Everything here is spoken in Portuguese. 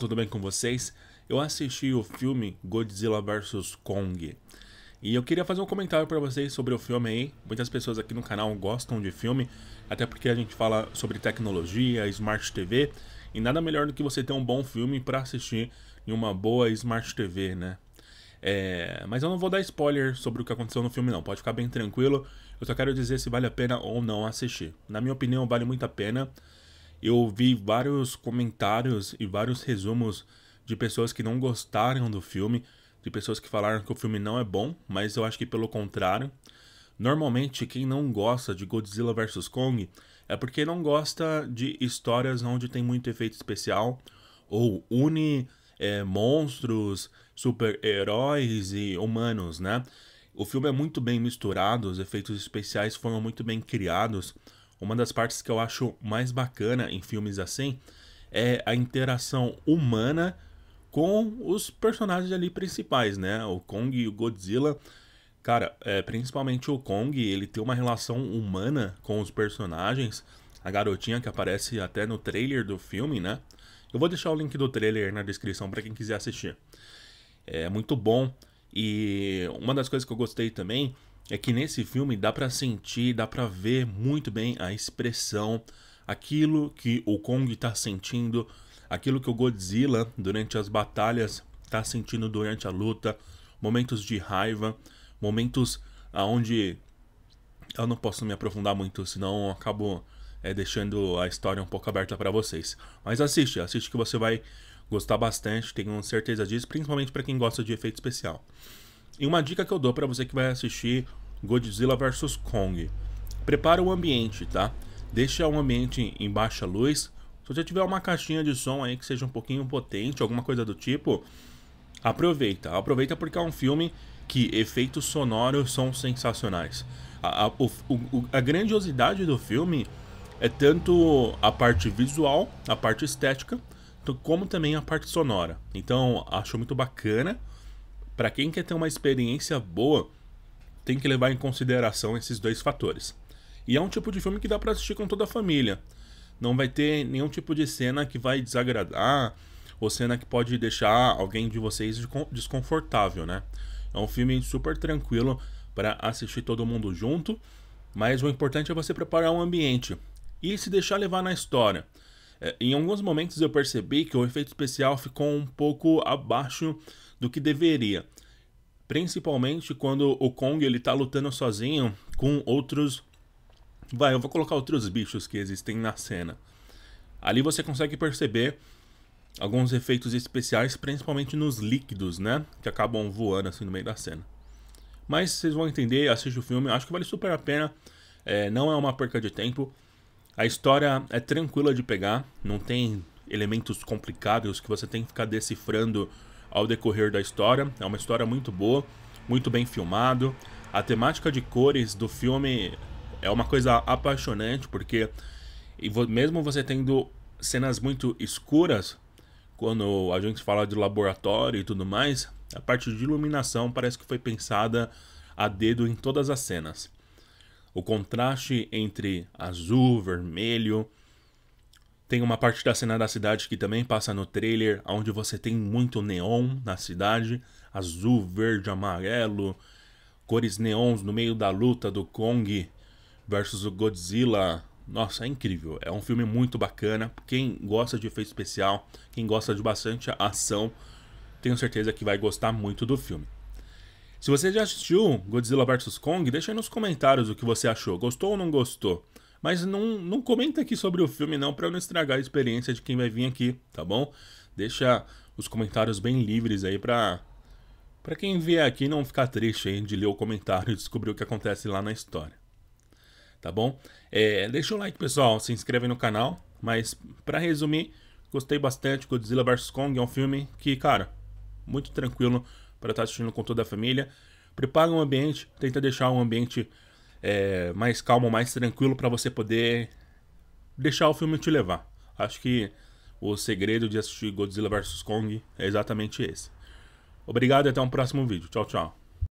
tudo bem com vocês? Eu assisti o filme Godzilla vs Kong. E eu queria fazer um comentário para vocês sobre o filme aí. Muitas pessoas aqui no canal gostam de filme, até porque a gente fala sobre tecnologia, Smart TV, e nada melhor do que você ter um bom filme para assistir em uma boa Smart TV, né? É, mas eu não vou dar spoiler sobre o que aconteceu no filme, não. Pode ficar bem tranquilo. Eu só quero dizer se vale a pena ou não assistir. Na minha opinião, vale muito a pena. Eu vi vários comentários e vários resumos de pessoas que não gostaram do filme, de pessoas que falaram que o filme não é bom, mas eu acho que pelo contrário. Normalmente, quem não gosta de Godzilla vs Kong é porque não gosta de histórias onde tem muito efeito especial ou une é, monstros, super-heróis e humanos, né? O filme é muito bem misturado, os efeitos especiais foram muito bem criados. Uma das partes que eu acho mais bacana em filmes assim é a interação humana com os personagens ali principais, né? O Kong e o Godzilla. Cara, é, principalmente o Kong, ele tem uma relação humana com os personagens. A garotinha que aparece até no trailer do filme, né? Eu vou deixar o link do trailer na descrição para quem quiser assistir. É muito bom. E uma das coisas que eu gostei também é que nesse filme dá para sentir, dá para ver muito bem a expressão, aquilo que o Kong está sentindo, aquilo que o Godzilla durante as batalhas está sentindo durante a luta, momentos de raiva, momentos aonde eu não posso me aprofundar muito, senão acabo é, deixando a história um pouco aberta para vocês. Mas assiste, assiste que você vai gostar bastante, tenho certeza disso, principalmente para quem gosta de efeito especial. E uma dica que eu dou para você que vai assistir Godzilla vs Kong: prepara o ambiente, tá? Deixa o ambiente em baixa luz. Se você tiver uma caixinha de som aí que seja um pouquinho potente, alguma coisa do tipo, aproveita. Aproveita porque é um filme que efeitos sonoros são sensacionais. A, a, o, o, a grandiosidade do filme é tanto a parte visual, a parte estética, como também a parte sonora. Então, acho muito bacana. Para quem quer ter uma experiência boa, tem que levar em consideração esses dois fatores. E é um tipo de filme que dá para assistir com toda a família. Não vai ter nenhum tipo de cena que vai desagradar ou cena que pode deixar alguém de vocês desconfortável, né? É um filme super tranquilo para assistir todo mundo junto, mas o importante é você preparar o um ambiente e se deixar levar na história. É, em alguns momentos eu percebi que o efeito especial ficou um pouco abaixo do que deveria. Principalmente quando o Kong ele tá lutando sozinho com outros. Vai, eu vou colocar outros bichos que existem na cena. Ali você consegue perceber alguns efeitos especiais, principalmente nos líquidos, né? Que acabam voando assim no meio da cena. Mas vocês vão entender, assiste o filme, acho que vale super a pena. É, não é uma perca de tempo. A história é tranquila de pegar, não tem elementos complicados que você tem que ficar decifrando ao decorrer da história. É uma história muito boa, muito bem filmado. A temática de cores do filme é uma coisa apaixonante, porque mesmo você tendo cenas muito escuras, quando a gente fala de laboratório e tudo mais, a parte de iluminação parece que foi pensada a dedo em todas as cenas. O contraste entre azul, vermelho, tem uma parte da cena da cidade que também passa no trailer, onde você tem muito neon na cidade, azul, verde, amarelo, cores neons no meio da luta do Kong versus o Godzilla. Nossa, é incrível. É um filme muito bacana. Quem gosta de efeito especial, quem gosta de bastante ação, tenho certeza que vai gostar muito do filme. Se você já assistiu Godzilla vs Kong, deixa aí nos comentários o que você achou. Gostou ou não gostou? Mas não, não comenta aqui sobre o filme, não, para não estragar a experiência de quem vai vir aqui, tá bom? Deixa os comentários bem livres aí pra. Pra quem vier aqui não ficar triste aí de ler o comentário e descobrir o que acontece lá na história. Tá bom? É, deixa o like, pessoal, se inscreve no canal. Mas, para resumir, gostei bastante. Godzilla vs. Kong é um filme que, cara, muito tranquilo para estar tá assistindo com toda a família. Prepara um ambiente, tenta deixar um ambiente é, mais calmo, mais tranquilo para você poder deixar o filme te levar. Acho que o segredo de assistir Godzilla vs Kong é exatamente esse. Obrigado e até um próximo vídeo. Tchau, tchau.